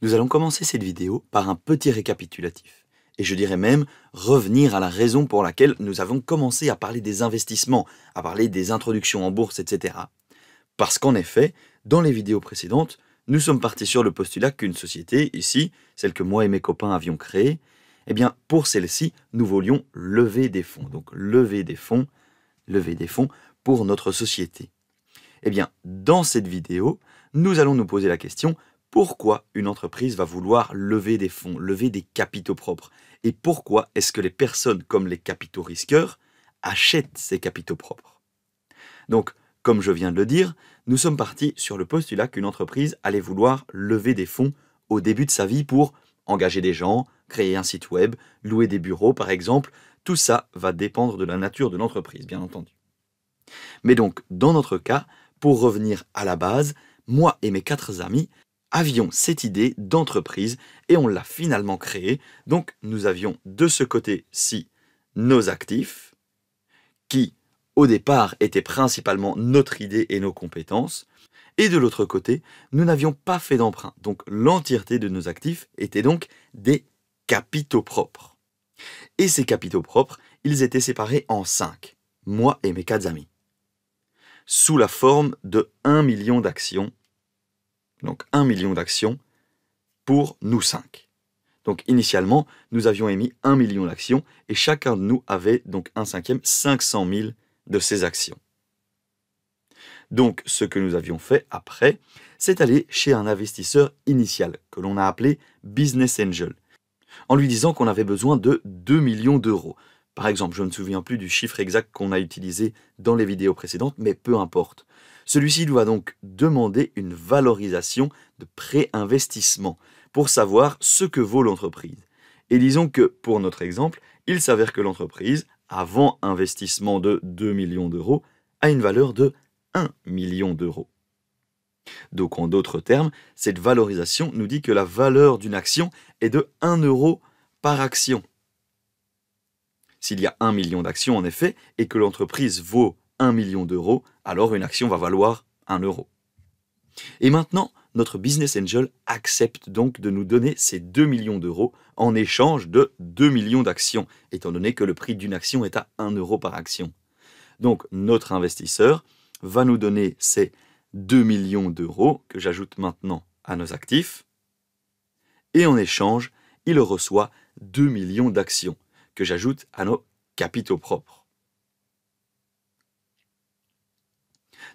Nous allons commencer cette vidéo par un petit récapitulatif, et je dirais même revenir à la raison pour laquelle nous avons commencé à parler des investissements, à parler des introductions en bourse, etc. Parce qu'en effet, dans les vidéos précédentes, nous sommes partis sur le postulat qu'une société, ici, celle que moi et mes copains avions créée, eh bien, pour celle-ci, nous voulions lever des fonds. Donc, lever des fonds, lever des fonds pour notre société. Eh bien, dans cette vidéo, nous allons nous poser la question pourquoi une entreprise va vouloir lever des fonds, lever des capitaux propres Et pourquoi est-ce que les personnes comme les capitaux risqueurs achètent ces capitaux propres Donc, comme je viens de le dire, nous sommes partis sur le postulat qu'une entreprise allait vouloir lever des fonds au début de sa vie pour engager des gens, créer un site web, louer des bureaux par exemple. Tout ça va dépendre de la nature de l'entreprise, bien entendu. Mais donc, dans notre cas, pour revenir à la base, moi et mes quatre amis, avions cette idée d'entreprise et on l'a finalement créée. Donc nous avions de ce côté-ci nos actifs qui au départ étaient principalement notre idée et nos compétences. Et de l'autre côté, nous n'avions pas fait d'emprunt. Donc l'entièreté de nos actifs était donc des capitaux propres. Et ces capitaux propres, ils étaient séparés en cinq, moi et mes quatre amis, sous la forme de 1 million d'actions donc 1 million d'actions, pour nous cinq. Donc initialement, nous avions émis 1 million d'actions et chacun de nous avait donc un cinquième, 500 000 de ces actions. Donc ce que nous avions fait après, c'est aller chez un investisseur initial que l'on a appelé Business Angel, en lui disant qu'on avait besoin de 2 millions d'euros. Par exemple, je ne me souviens plus du chiffre exact qu'on a utilisé dans les vidéos précédentes, mais peu importe. Celui-ci doit donc demander une valorisation de pré-investissement pour savoir ce que vaut l'entreprise. Et disons que, pour notre exemple, il s'avère que l'entreprise, avant investissement de 2 millions d'euros, a une valeur de 1 million d'euros. Donc en d'autres termes, cette valorisation nous dit que la valeur d'une action est de 1 euro par action. S'il y a 1 million d'actions en effet et que l'entreprise vaut 1 million d'euros, alors une action va valoir 1 euro. Et maintenant, notre business angel accepte donc de nous donner ces 2 millions d'euros en échange de 2 millions d'actions, étant donné que le prix d'une action est à 1 euro par action. Donc notre investisseur va nous donner ces 2 millions d'euros que j'ajoute maintenant à nos actifs, et en échange, il reçoit 2 millions d'actions que j'ajoute à nos capitaux propres.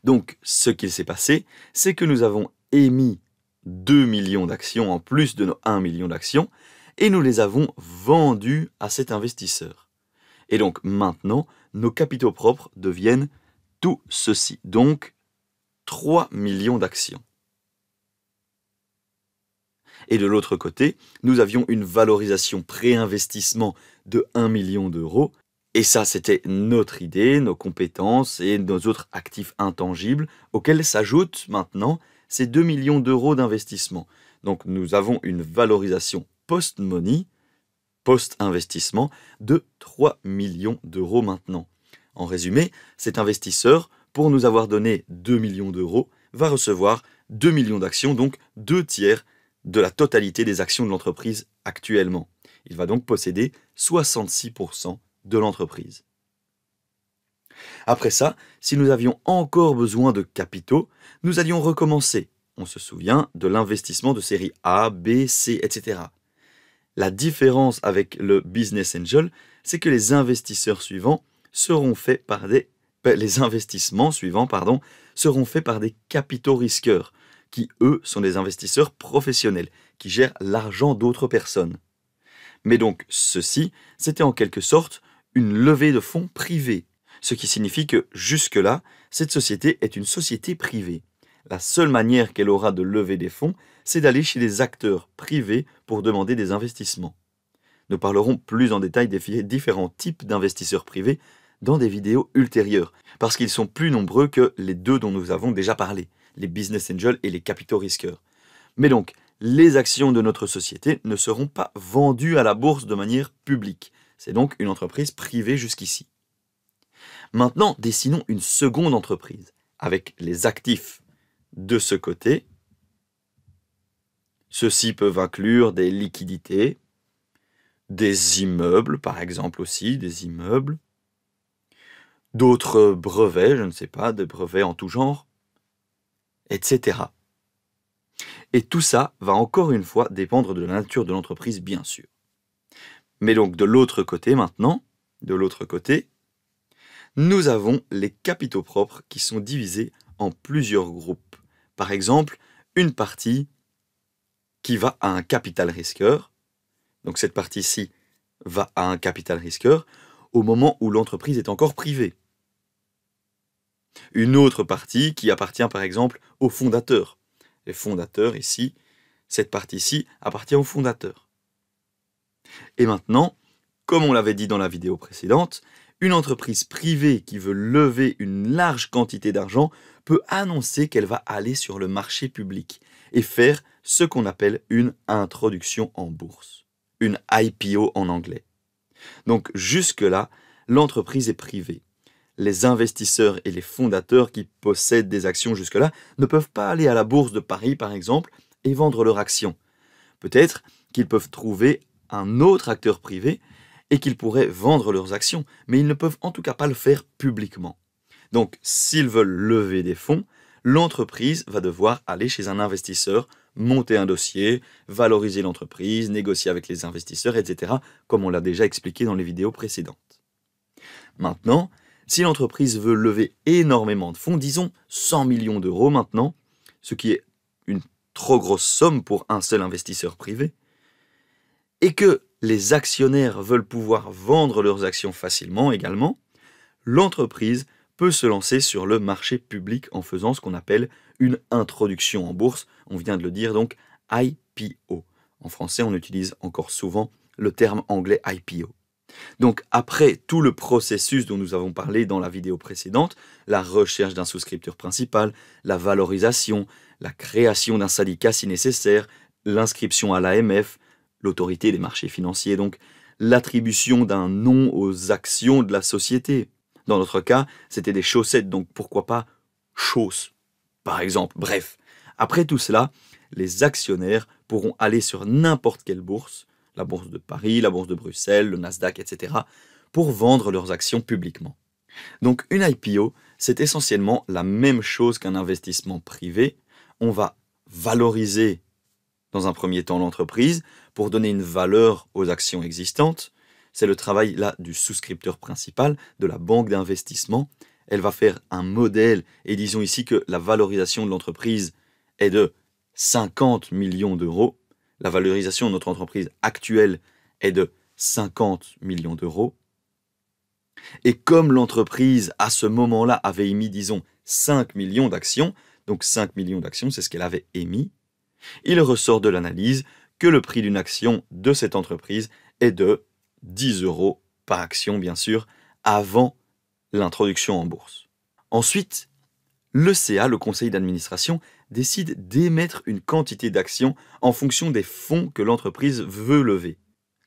Donc, ce qu'il s'est passé, c'est que nous avons émis 2 millions d'actions en plus de nos 1 million d'actions, et nous les avons vendues à cet investisseur. Et donc maintenant, nos capitaux propres deviennent tout ceci, donc 3 millions d'actions. Et de l'autre côté, nous avions une valorisation pré-investissement de 1 million d'euros, et ça, c'était notre idée, nos compétences et nos autres actifs intangibles, auxquels s'ajoutent maintenant ces 2 millions d'euros d'investissement. Donc nous avons une valorisation post-money, post-investissement, de 3 millions d'euros maintenant. En résumé, cet investisseur, pour nous avoir donné 2 millions d'euros, va recevoir 2 millions d'actions, donc deux tiers de la totalité des actions de l'entreprise actuellement. Il va donc posséder 66% de l'entreprise. Après ça, si nous avions encore besoin de capitaux, nous allions recommencer. On se souvient de l'investissement de série A, B, C, etc. La différence avec le business angel, c'est que les investisseurs suivants seront faits par des ben, les investissements suivants pardon, seront faits par des capitaux risqueurs, qui eux sont des investisseurs professionnels, qui gèrent l'argent d'autres personnes. Mais donc ceci, c'était en quelque sorte une levée de fonds privée, ce qui signifie que jusque-là, cette société est une société privée. La seule manière qu'elle aura de lever des fonds, c'est d'aller chez des acteurs privés pour demander des investissements. Nous parlerons plus en détail des différents types d'investisseurs privés dans des vidéos ultérieures, parce qu'ils sont plus nombreux que les deux dont nous avons déjà parlé, les business angels et les capitaux risqueurs. Mais donc, les actions de notre société ne seront pas vendues à la bourse de manière publique. C'est donc une entreprise privée jusqu'ici. Maintenant, dessinons une seconde entreprise avec les actifs de ce côté. Ceux-ci peuvent inclure des liquidités, des immeubles par exemple aussi, des immeubles, d'autres brevets, je ne sais pas, des brevets en tout genre, etc. Et tout ça va encore une fois dépendre de la nature de l'entreprise bien sûr. Mais donc de l'autre côté maintenant, de l'autre côté, nous avons les capitaux propres qui sont divisés en plusieurs groupes. Par exemple, une partie qui va à un capital risqueur, donc cette partie-ci va à un capital risqueur au moment où l'entreprise est encore privée. Une autre partie qui appartient par exemple au fondateur. Les fondateurs ici, cette partie-ci appartient au fondateur. Et maintenant, comme on l'avait dit dans la vidéo précédente, une entreprise privée qui veut lever une large quantité d'argent peut annoncer qu'elle va aller sur le marché public et faire ce qu'on appelle une introduction en bourse, une IPO en anglais. Donc jusque-là, l'entreprise est privée. Les investisseurs et les fondateurs qui possèdent des actions jusque-là ne peuvent pas aller à la bourse de Paris, par exemple, et vendre leurs actions. Peut-être qu'ils peuvent trouver un autre acteur privé et qu'ils pourraient vendre leurs actions, mais ils ne peuvent en tout cas pas le faire publiquement. Donc, s'ils veulent lever des fonds, l'entreprise va devoir aller chez un investisseur, monter un dossier, valoriser l'entreprise, négocier avec les investisseurs, etc., comme on l'a déjà expliqué dans les vidéos précédentes. Maintenant, si l'entreprise veut lever énormément de fonds, disons 100 millions d'euros maintenant, ce qui est une trop grosse somme pour un seul investisseur privé, et que les actionnaires veulent pouvoir vendre leurs actions facilement également, l'entreprise peut se lancer sur le marché public en faisant ce qu'on appelle une introduction en bourse. On vient de le dire donc IPO. En français, on utilise encore souvent le terme anglais IPO. Donc après tout le processus dont nous avons parlé dans la vidéo précédente, la recherche d'un souscripteur principal, la valorisation, la création d'un syndicat si nécessaire, l'inscription à l'AMF, l'autorité des marchés financiers, donc l'attribution d'un nom aux actions de la société. Dans notre cas, c'était des chaussettes, donc pourquoi pas chausses, par exemple. Bref, après tout cela, les actionnaires pourront aller sur n'importe quelle bourse, la bourse de Paris, la bourse de Bruxelles, le Nasdaq, etc., pour vendre leurs actions publiquement. Donc une IPO, c'est essentiellement la même chose qu'un investissement privé. On va valoriser dans un premier temps l'entreprise, pour donner une valeur aux actions existantes. C'est le travail là du souscripteur principal, de la banque d'investissement. Elle va faire un modèle, et disons ici que la valorisation de l'entreprise est de 50 millions d'euros. La valorisation de notre entreprise actuelle est de 50 millions d'euros. Et comme l'entreprise, à ce moment-là, avait émis, disons, 5 millions d'actions, donc 5 millions d'actions, c'est ce qu'elle avait émis, il ressort de l'analyse que le prix d'une action de cette entreprise est de 10 euros par action, bien sûr, avant l'introduction en bourse. Ensuite, le CA, le conseil d'administration, décide d'émettre une quantité d'actions en fonction des fonds que l'entreprise veut lever.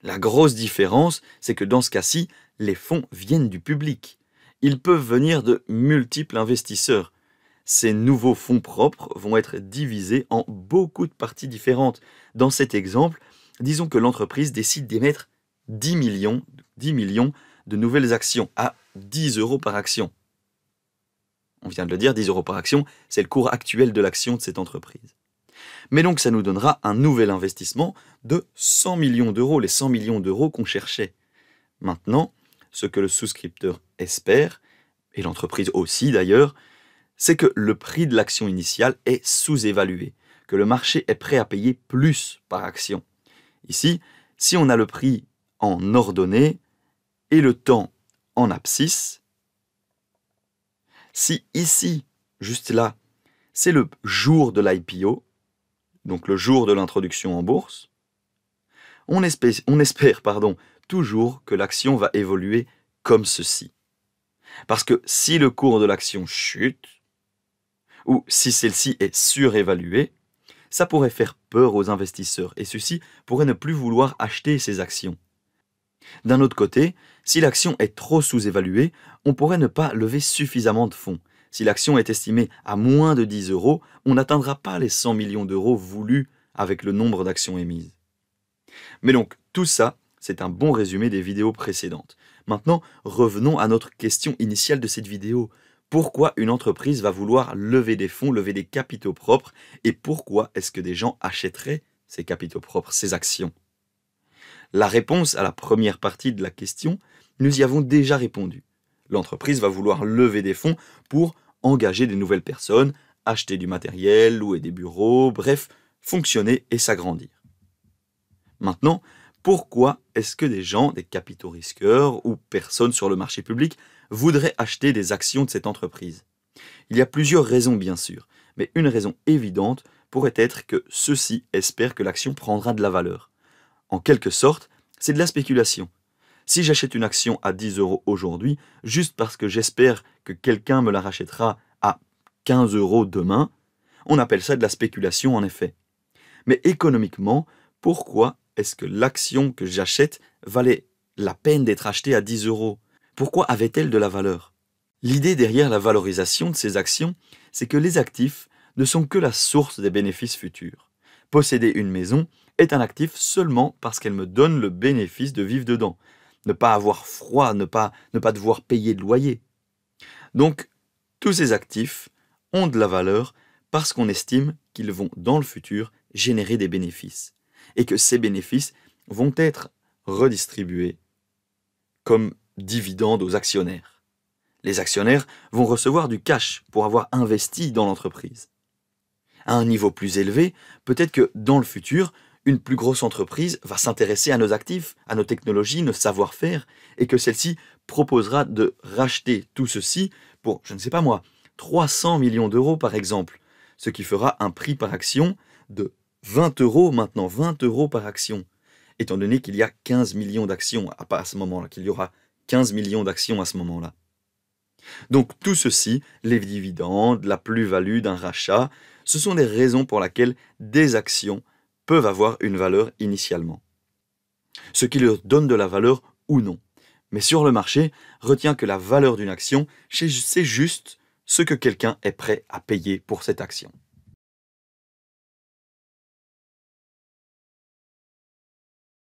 La grosse différence, c'est que dans ce cas-ci, les fonds viennent du public. Ils peuvent venir de multiples investisseurs, ces nouveaux fonds propres vont être divisés en beaucoup de parties différentes. Dans cet exemple, disons que l'entreprise décide d'émettre 10 millions, millions de nouvelles actions à 10 euros par action. On vient de le dire, 10 euros par action, c'est le cours actuel de l'action de cette entreprise. Mais donc ça nous donnera un nouvel investissement de 100 millions d'euros, les 100 millions d'euros qu'on cherchait. Maintenant, ce que le souscripteur espère, et l'entreprise aussi d'ailleurs, c'est que le prix de l'action initiale est sous-évalué, que le marché est prêt à payer plus par action. Ici, si on a le prix en ordonnée et le temps en abscisse, si ici, juste là, c'est le jour de l'IPO, donc le jour de l'introduction en bourse, on espère, on espère pardon, toujours que l'action va évoluer comme ceci. Parce que si le cours de l'action chute, ou si celle-ci est surévaluée, ça pourrait faire peur aux investisseurs et ceux-ci pourraient ne plus vouloir acheter ces actions. D'un autre côté, si l'action est trop sous-évaluée, on pourrait ne pas lever suffisamment de fonds. Si l'action est estimée à moins de 10 euros, on n'atteindra pas les 100 millions d'euros voulus avec le nombre d'actions émises. Mais donc, tout ça, c'est un bon résumé des vidéos précédentes. Maintenant, revenons à notre question initiale de cette vidéo pourquoi une entreprise va vouloir lever des fonds, lever des capitaux propres, et pourquoi est-ce que des gens achèteraient ces capitaux propres, ces actions La réponse à la première partie de la question, nous y avons déjà répondu. L'entreprise va vouloir lever des fonds pour engager des nouvelles personnes, acheter du matériel, louer des bureaux, bref, fonctionner et s'agrandir. Maintenant, pourquoi est-ce que des gens, des capitaux risqueurs ou personnes sur le marché public voudraient acheter des actions de cette entreprise Il y a plusieurs raisons bien sûr, mais une raison évidente pourrait être que ceux-ci espèrent que l'action prendra de la valeur. En quelque sorte, c'est de la spéculation. Si j'achète une action à 10 euros aujourd'hui, juste parce que j'espère que quelqu'un me la rachètera à 15 euros demain, on appelle ça de la spéculation en effet. Mais économiquement, pourquoi est-ce que l'action que j'achète valait la peine d'être achetée à 10 euros Pourquoi avait-elle de la valeur L'idée derrière la valorisation de ces actions, c'est que les actifs ne sont que la source des bénéfices futurs. Posséder une maison est un actif seulement parce qu'elle me donne le bénéfice de vivre dedans, ne pas avoir froid, ne pas, ne pas devoir payer de loyer. Donc, tous ces actifs ont de la valeur parce qu'on estime qu'ils vont, dans le futur, générer des bénéfices et que ces bénéfices vont être redistribués comme dividendes aux actionnaires. Les actionnaires vont recevoir du cash pour avoir investi dans l'entreprise. À un niveau plus élevé, peut-être que dans le futur, une plus grosse entreprise va s'intéresser à nos actifs, à nos technologies, nos savoir-faire, et que celle-ci proposera de racheter tout ceci pour, je ne sais pas moi, 300 millions d'euros par exemple, ce qui fera un prix par action de 20 euros maintenant, 20 euros par action. Étant donné qu'il y a 15 millions d'actions à, ce moment-là, qu'il y aura 15 millions d'actions à ce moment-là. Donc tout ceci, les dividendes, la plus-value d'un rachat, ce sont des raisons pour lesquelles des actions peuvent avoir une valeur initialement. Ce qui leur donne de la valeur ou non. Mais sur le marché, retiens que la valeur d'une action, c'est juste ce que quelqu'un est prêt à payer pour cette action.